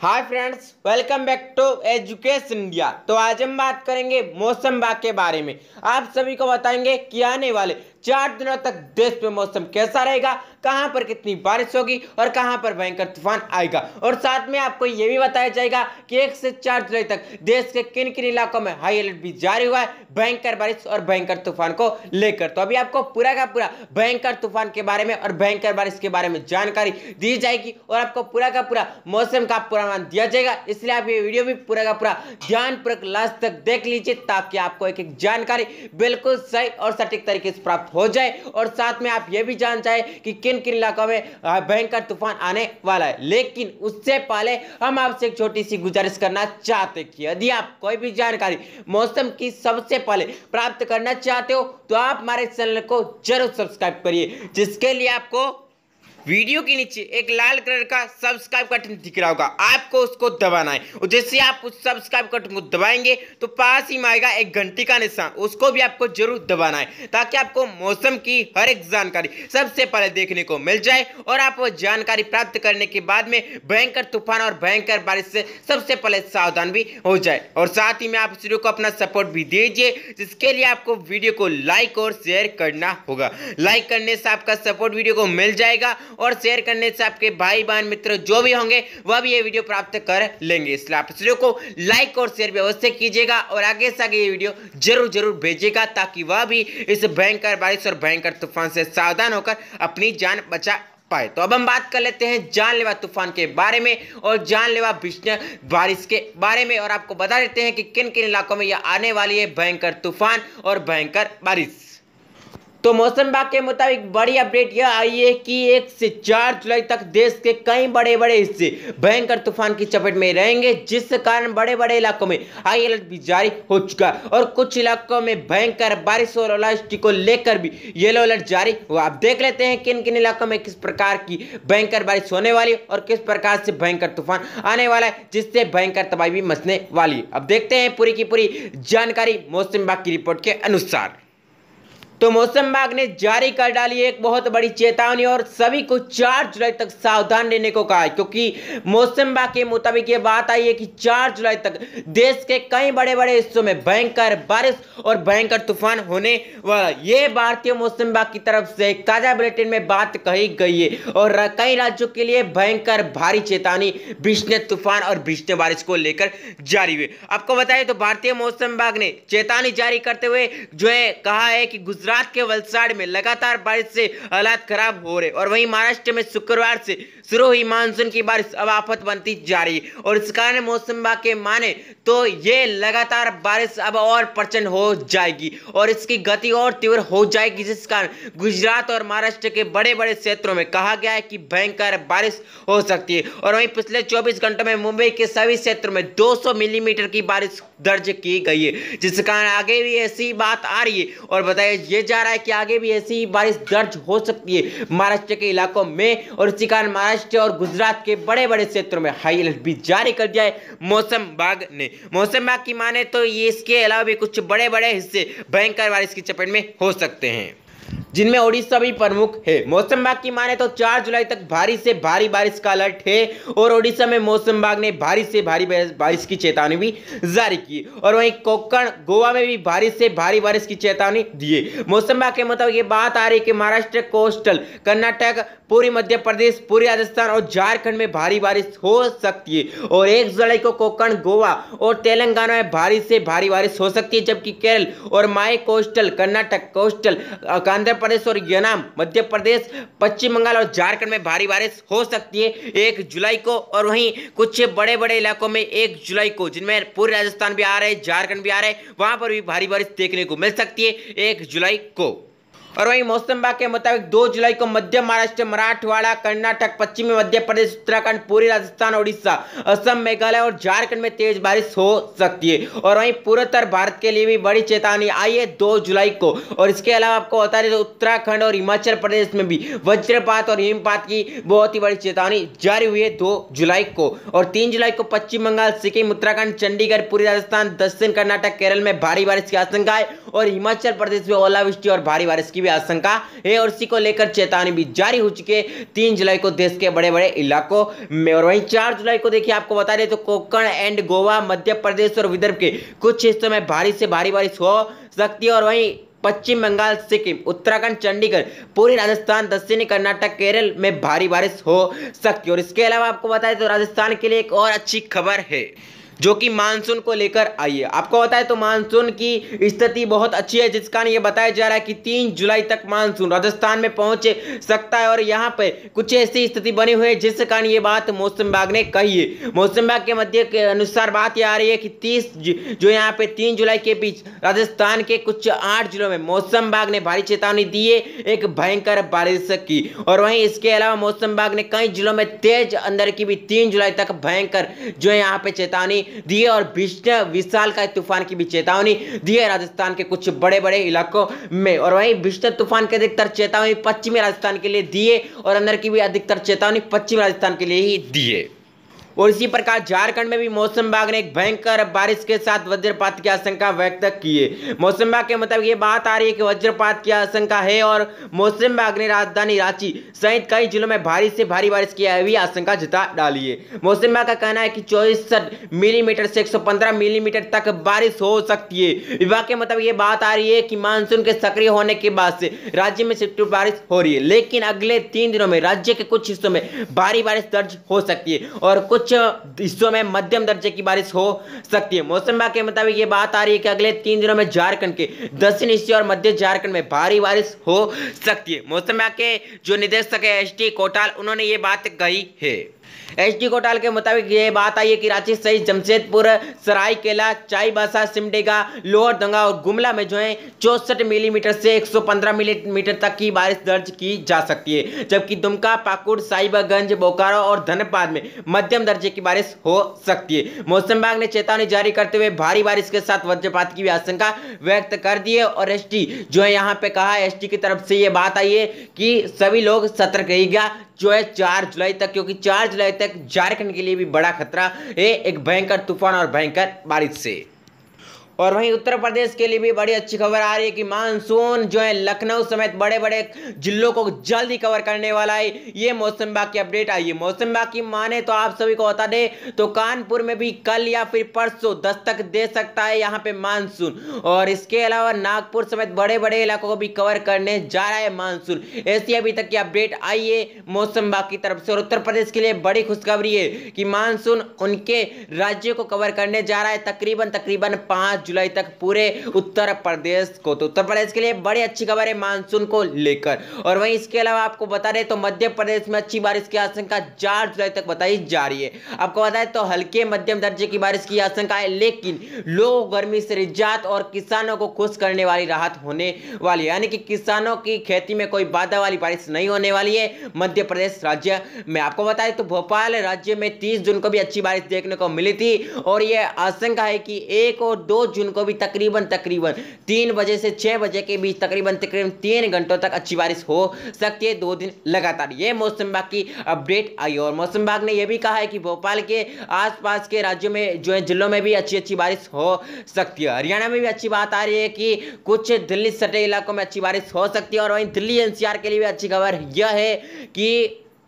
hi friends welcome back to education India तो आज हम बात करेंगे मौसम बाग के बारे में आप सभी को बताएंगे कि आने वाले चार दिनों तक देश में मौसम कैसा रहेगा कहां पर कितनी बारिश होगी और कहां पर भयंकर तूफान आएगा और साथ में आपको ये भी बताया जाएगा कि एक से चार जुलाई तक देश के किन किन इलाकों में हाई अलर्ट भी जारी हुआ है भयंकर बारिश और भयंकर तूफान को लेकर तो अभी आपको पूरा का पूरा भयंकर तूफान के बारे में और भयंकर बारिश के बारे में जानकारी दी जाएगी और आपको पूरा का पूरा मौसम का पूरा करवा दिया जाएगा इसलिए आप ये वीडियो भी पूरा का पूरा ध्यान पूर्वक लास्ट तक देख लीजिए ताकि आपको एक एक जानकारी बिल्कुल सही और सटीक तरीके से प्राप्त हो जाए और साथ में आप ये भी जान जाए कि किन किन इलाकों में भयंकर तूफान आने वाला है लेकिन उससे पहले हम आपसे एक छोटी सी गुजारिश करना चाहते कि यदि आप कोई भी जानकारी मौसम की सबसे पहले प्राप्त करना चाहते हो तो आप हमारे चैनल को जरूर सब्सक्राइब करिए जिसके लिए आपको वीडियो के नीचे एक लाल कलर का सब्सक्राइब बटन दिख रहा होगा आपको उसको दबाना है और जैसे आप उस सब्सक्राइब बटन को दबाएंगे तो पास ही में आएगा एक घंटी का निशान उसको भी आपको जरूर दबाना है ताकि आपको मौसम की हर एक जानकारी सबसे पहले देखने को मिल जाए और आप जानकारी प्राप्त करने के बाद में भयंकर तूफान और भयंकर बारिश से सबसे पहले सावधान भी हो जाए और साथ ही में आप इस को अपना सपोर्ट भी दीजिए जिसके लिए आपको वीडियो को लाइक और शेयर करना होगा लाइक करने से आपका सपोर्ट वीडियो को मिल जाएगा और शेयर करने से आपके भाई बहन मित्र जो भी होंगे वह भी ये वीडियो प्राप्त कर लेंगे इसलिए आप इस वीडियो को लाइक और शेयर अवश्य कीजिएगा और आगे से आगे ये वीडियो जरूर जरूर भेजिएगा ताकि वह भी इस भयंकर बारिश और भयंकर तूफान से सावधान होकर अपनी जान बचा पाए तो अब हम बात कर लेते हैं जानलेवा तूफान के बारे में और जानलेवा बारिश के बारे में और आपको बता देते हैं कि किन किन इलाकों में यह आने वाली है भयंकर तूफान और भयंकर बारिश तो मौसम विभाग के मुताबिक बड़ी अपडेट यह आई है कि एक से चार जुलाई तक देश के कई बड़े बड़े हिस्से भयंकर तूफान की चपेट में रहेंगे जिस कारण बड़े बड़े इलाकों में हाई अलर्ट भी जारी हो चुका है और कुछ इलाकों में भयंकर बारिश और ओलावृष्टि को लेकर भी येलो अलर्ट जारी हुआ आप देख लेते हैं किन किन इलाकों में किस प्रकार की भयंकर बारिश होने वाली और किस प्रकार से भयंकर तूफान आने वाला है जिससे भयंकर तबाही भी मचने वाली अब देखते हैं पूरी की पूरी जानकारी मौसम विभाग की रिपोर्ट के अनुसार तो मौसम विभाग ने जारी कर डाली एक बहुत बड़ी चेतावनी और सभी को 4 जुलाई तक सावधान रहने को कहा है क्योंकि मौसम विभाग के मुताबिक ये बात आई है कि 4 जुलाई तक देश के कई बड़े बड़े हिस्सों में भयंकर बारिश और भयंकर तूफान होने वाला ये भारतीय मौसम विभाग की तरफ से एक ताजा बुलेटिन में बात कही गई है और कई राज्यों के लिए भयंकर भारी चेतावनी भीषण तूफान और भीषण बारिश को लेकर जारी हुई आपको बताए तो भारतीय मौसम विभाग ने चेतावनी जारी करते हुए जो है कहा है कि गुजरात गुजरात के वलसाड में लगातार बारिश से हालात खराब हो रहे और वहीं महाराष्ट्र में शुक्रवार से शुरू हुई मानसून की बारिश अब आफत बनती जा रही है और इस कारण मौसम विभाग के माने तो ये लगातार बारिश अब और प्रचंड हो जाएगी और इसकी गति और तीव्र हो जाएगी जिस कारण गुजरात और महाराष्ट्र के बड़े बड़े क्षेत्रों में कहा गया है कि भयंकर बारिश हो सकती है और वहीं पिछले 24 घंटों में मुंबई के सभी क्षेत्रों में 200 मिलीमीटर की बारिश दर्ज की गई है जिस कारण आगे भी ऐसी बात आ रही है और बताया ये जा रहा है कि आगे भी ऐसी बारिश दर्ज हो सकती है महाराष्ट्र के इलाकों में और इसी कारण महाराष्ट्र और गुजरात के बड़े बड़े क्षेत्रों में हाई अलर्ट भी जारी कर दिया है मौसम विभाग ने मौसम विभाग की माने तो ये इसके अलावा भी कुछ बड़े बड़े हिस्से भयंकर बारिश की चपेट में हो सकते हैं जिनमें ओडिशा भी प्रमुख है मौसम विभाग की माने तो चार जुलाई तक भारी से भारी बारिश का अलर्ट है और ओडिशा में मौसम विभाग ने भारी से भारी बारिश की चेतावनी भी जारी की और वहीं कोकण गोवा में भी भारी से भारी बारिश की चेतावनी दी है मौसम विभाग के मुताबिक ये बात आ रही है कि महाराष्ट्र कोस्टल कर्नाटक पूरी मध्य प्रदेश पूरी राजस्थान और झारखंड में भारी बारिश हो सकती है और एक जुलाई को कोकण गोवा और तेलंगाना में भारी से भारी बारिश हो सकती है जबकि केरल और माए कोस्टल कर्नाटक कोस्टल आंध्र प्रदेश और यनाम मध्य प्रदेश पश्चिम बंगाल और झारखंड में भारी बारिश हो सकती है एक जुलाई को और वहीं कुछ बड़े बड़े इलाकों में एक जुलाई को जिनमें पूरे राजस्थान भी आ रहे झारखंड भी आ रहे वहां पर भी भारी बारिश देखने को मिल सकती है एक जुलाई को और वहीं मौसम विभाग के मुताबिक दो जुलाई को मध्य महाराष्ट्र मराठवाड़ा कर्नाटक पश्चिमी मध्य प्रदेश उत्तराखंड पूरी राजस्थान उड़ीसा असम मेघालय और झारखंड में तेज बारिश हो सकती है और वहीं पूर्वोत्तर भारत के लिए भी बड़ी चेतावनी आई है दो जुलाई को और इसके अलावा आपको बता दें तो उत्तराखंड और हिमाचल प्रदेश में भी वज्रपात और हिमपात की बहुत ही बड़ी चेतावनी जारी हुई है दो जुलाई को और तीन जुलाई को पश्चिम बंगाल सिक्किम उत्तराखंड चंडीगढ़ पूरी राजस्थान दक्षिण कर्नाटक केरल में भारी बारिश की आशंका है और हिमाचल प्रदेश में ओलावृष्टि और भारी बारिश की भी आशंका है और इसी को लेकर चेतावनी भी जारी हो चुकी है तीन जुलाई को देश के बड़े बड़े इलाकों में और वहीं चार जुलाई को देखिए आपको बता दें तो कोकण एंड गोवा मध्य प्रदेश और विदर्भ के कुछ हिस्सों में भारी से भारी बारिश हो सकती है और वहीं पश्चिम बंगाल सिक्किम उत्तराखंड चंडीगढ़ पूरी राजस्थान दक्षिणी कर्नाटक केरल में भारी बारिश हो सकती है और इसके अलावा आपको बताएं तो राजस्थान के लिए एक और अच्छी खबर है जो कि मानसून को लेकर आई है आपको बताए तो मानसून की स्थिति बहुत अच्छी है जिस कारण ये बताया जा रहा है कि तीन जुलाई तक मानसून राजस्थान में पहुंच सकता है और यहाँ पे कुछ ऐसी स्थिति बनी हुई है जिस कारण ये बात मौसम विभाग ने कही है मौसम विभाग के मध्य के अनुसार बात यह आ रही है कि तीस जो यहाँ पे तीन जुलाई के बीच राजस्थान के कुछ आठ जिलों में मौसम विभाग ने भारी चेतावनी दी है एक भयंकर बारिश की और वहीं इसके अलावा मौसम विभाग ने कई जिलों में तेज अंदर की भी तीन जुलाई तक भयंकर जो यहाँ पे चेतावनी दी है और विशाल का तूफान की भी चेतावनी दी है राजस्थान के कुछ बड़े बड़े इलाकों में और वहीं बिस्टर तूफान की अधिकतर चेतावनी पश्चिमी राजस्थान के लिए दिए और अंदर की भी अधिकतर चेतावनी पश्चिमी राजस्थान के लिए ही दिए और इसी प्रकार झारखंड में भी मौसम विभाग ने एक भयंकर बारिश के साथ वज्रपात की आशंका व्यक्त की है मौसम विभाग के मुताबिक ये बात आ रही है कि वज्रपात की आशंका है और मौसम विभाग ने राजधानी रांची सहित कई जिलों में भारी से भारी बारिश की हुई आशंका जता डाली है मौसम विभाग का कहना है कि चौबीस मिलीमीटर से एक मिलीमीटर तक बारिश हो सकती है विभाग के मुताबिक ये बात आ रही है कि मानसून के सक्रिय होने के बाद से राज्य में सिर्फ बारिश हो रही है लेकिन अगले तीन दिनों में राज्य के कुछ हिस्सों में भारी बारिश दर्ज हो सकती है और कुछ कुछ हिस्सों में मध्यम दर्जे की बारिश हो सकती है मौसम विभाग के मुताबिक ये बात आ रही है कि अगले तीन दिनों में झारखंड के दक्षिण हिस्से और मध्य झारखंड में भारी बारिश हो सकती है मौसम विभाग के जो निदेशक है एस कोटाल उन्होंने ये बात कही है एसडी कोटाल के मुताबिक ये बात आई है कि रांची सहित जमशेदपुर सरायकेला चाईबासा सिमडेगा लोअर दंगा और गुमला में जो है चौसठ मिलीमीटर से 115 मिलीमीटर तक की बारिश दर्ज की जा सकती है जबकि दुमका पाकुड़ साहिबागंज बोकारो और धनबाद में मध्यम दर्जे की बारिश हो सकती है मौसम विभाग ने चेतावनी जारी करते हुए भारी बारिश के साथ वज्रपात की भी आशंका व्यक्त कर दी है और एस जो है यहाँ पे कहा एस की तरफ से ये बात आई है कि सभी लोग सतर्क रहेगा जो है चार जुलाई तक क्योंकि चार जुलाई तक झारखंड के लिए भी बड़ा खतरा है एक भयंकर तूफान और भयंकर बारिश से और वहीं उत्तर प्रदेश के लिए भी बड़ी अच्छी खबर आ रही है कि मानसून जो है लखनऊ समेत बड़े बड़े जिलों को जल्द ही कवर करने वाला है ये मौसम विभाग की अपडेट आई है मौसम विभाग की माने तो आप सभी को बता दें तो कानपुर में भी कल या फिर परसों दस्तक दे सकता है यहाँ पे मानसून और इसके अलावा नागपुर समेत बड़े बड़े इलाकों को भी कवर करने जा रहा है मानसून ऐसी अभी तक की अपडेट आई है मौसम विभाग की तरफ से और उत्तर प्रदेश के लिए बड़ी खुशखबरी है कि मानसून उनके राज्यों को कवर करने जा रहा है तकरीबन तकरीबन पाँच जुलाई तक पूरे उत्तर प्रदेश को तो उत्तर प्रदेश के लिए बड़ी अच्छी खबर है मानसून को लेकर और वहीं इसके अलावा आपको बता दें तो मध्य प्रदेश में अच्छी बारिश की आशंका चार जुलाई तक बताई जा रही है आपको बता तो हल्के मध्यम दर्जे की बारिश की आशंका है लेकिन लोगों गर्मी से रिजात और किसानों को खुश करने वाली राहत होने वाली यानी कि किसानों की खेती में कोई बाधा वाली बारिश नहीं होने वाली है मध्य प्रदेश राज्य में आपको बताए तो भोपाल राज्य में तीस जून को भी अच्छी बारिश देखने को मिली थी और यह आशंका है कि एक और दो जिनको भी तकरीबन तकरीबन तीन बजे से छः बजे के बीच तकरीबन तकरीबन तीन घंटों तक अच्छी बारिश हो सकती है दो दिन लगातार ये मौसम विभाग की अपडेट आई और मौसम विभाग ने यह भी कहा है कि भोपाल के आसपास के राज्यों में जो है जिलों में भी अच्छी अच्छी बारिश हो सकती है हरियाणा में भी अच्छी बात आ रही है कि कुछ दिल्ली सटे इलाकों में अच्छी बारिश हो सकती है और वहीं दिल्ली एनसीआर के लिए भी अच्छी खबर यह है कि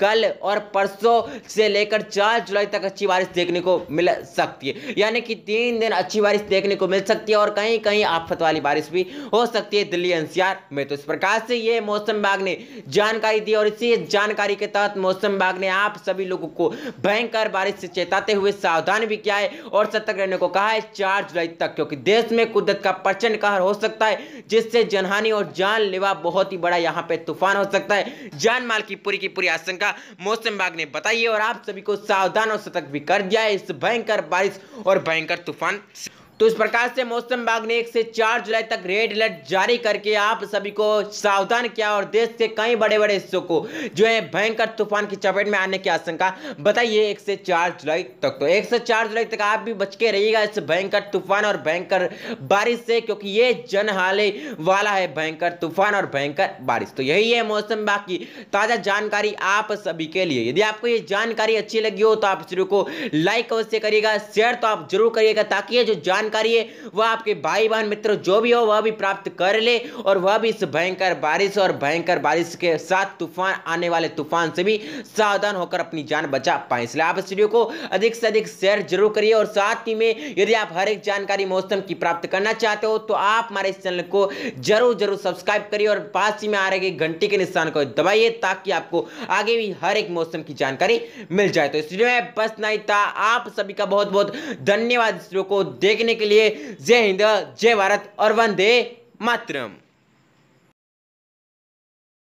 कल और परसों से लेकर चार जुलाई तक अच्छी बारिश देखने को मिल सकती है यानी कि तीन दिन अच्छी बारिश देखने को मिल सकती है और कहीं कहीं आफत वाली बारिश भी हो सकती है दिल्ली एनसीआर में तो इस प्रकार से ये मौसम विभाग ने जानकारी दी और इसी जानकारी के तहत मौसम विभाग ने आप सभी लोगों को भयंकर बारिश से चेताते हुए सावधान भी किया है और सतर्क रहने को कहा है चार जुलाई तक क्योंकि देश में कुदरत का प्रचंड कहर हो सकता है जिससे जनहानि और जानलेवा बहुत ही बड़ा यहाँ पे तूफान हो सकता है जान माल की पूरी की पूरी आशंका का मौसम विभाग ने बताई है और आप सभी को सावधान और सतर्क भी कर दिया है इस भयंकर बारिश और भयंकर तूफान तो इस प्रकार से मौसम विभाग ने एक से चार जुलाई तक रेड अलर्ट जारी करके आप सभी को सावधान किया और देश के कई बड़े बड़े हिस्सों को जो है भयंकर तूफान की चपेट में आने की आशंका बताइए एक से चार जुलाई तक तो एक से चार जुलाई तक आप भी बच के रहिएगा इस भयंकर तूफान और भयंकर बारिश से क्योंकि ये जनहाले वाला है भयंकर तूफान और भयंकर बारिश तो यही है मौसम विभाग की ताज़ा जानकारी आप सभी के लिए यदि आपको ये जानकारी अच्छी लगी हो तो आप जरूर को लाइक अवश्य करिएगा शेयर तो आप जरूर करिएगा ताकि ये जो जान जानकारी है वह आपके भाई बहन मित्र जो भी हो वह भी प्राप्त कर ले और वह भी इस भयंकर बारिश और भयंकर बारिश के साथ तूफान आने वाले तूफान से भी सावधान होकर अपनी जान बचा पाए इसलिए आप इस वीडियो को अधिक से अधिक शेयर जरूर करिए और साथ ही में यदि आप हर एक जानकारी मौसम की प्राप्त करना चाहते हो तो आप हमारे इस चैनल को जरूर जरूर सब्सक्राइब करिए और पास ही में आ रहे घंटी के निशान को दबाइए ताकि आपको आगे भी हर एक मौसम की जानकारी मिल जाए तो इस वीडियो में बस नहीं था आप सभी का बहुत बहुत धन्यवाद इस वीडियो को देखने के लिए जय हिंद जय भारत और वंदे मातरम